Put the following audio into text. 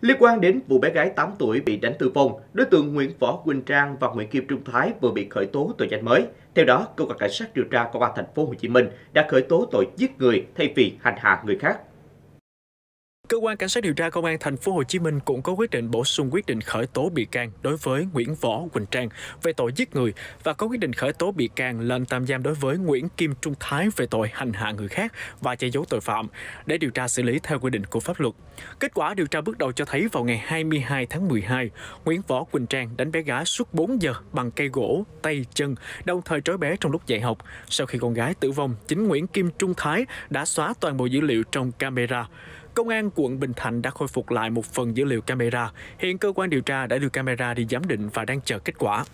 Liên quan đến vụ bé gái 8 tuổi bị đánh tử vong, đối tượng Nguyễn Võ Quỳnh Trang và Nguyễn Kim Trung Thái vừa bị khởi tố tội danh mới. Theo đó, cơ quan cảnh sát điều tra công an thành phố Hồ Chí Minh đã khởi tố tội giết người thay vì hành hạ người khác. Cơ quan cảnh sát điều tra công an thành phố Hồ Chí Minh cũng có quyết định bổ sung quyết định khởi tố bị can đối với Nguyễn Võ Quỳnh Trang về tội giết người và có quyết định khởi tố bị can lệnh tạm giam đối với Nguyễn Kim Trung Thái về tội hành hạ người khác và che giấu tội phạm để điều tra xử lý theo quy định của pháp luật. Kết quả điều tra bước đầu cho thấy vào ngày 22 tháng 12, Nguyễn Võ Quỳnh Trang đánh bé gái suốt 4 giờ bằng cây gỗ, tay, chân, đồng thời trói bé trong lúc dạy học. Sau khi con gái tử vong, chính Nguyễn Kim Trung Thái đã xóa toàn bộ dữ liệu trong camera. Công an quận Bình Thạnh đã khôi phục lại một phần dữ liệu camera. Hiện cơ quan điều tra đã đưa camera đi giám định và đang chờ kết quả.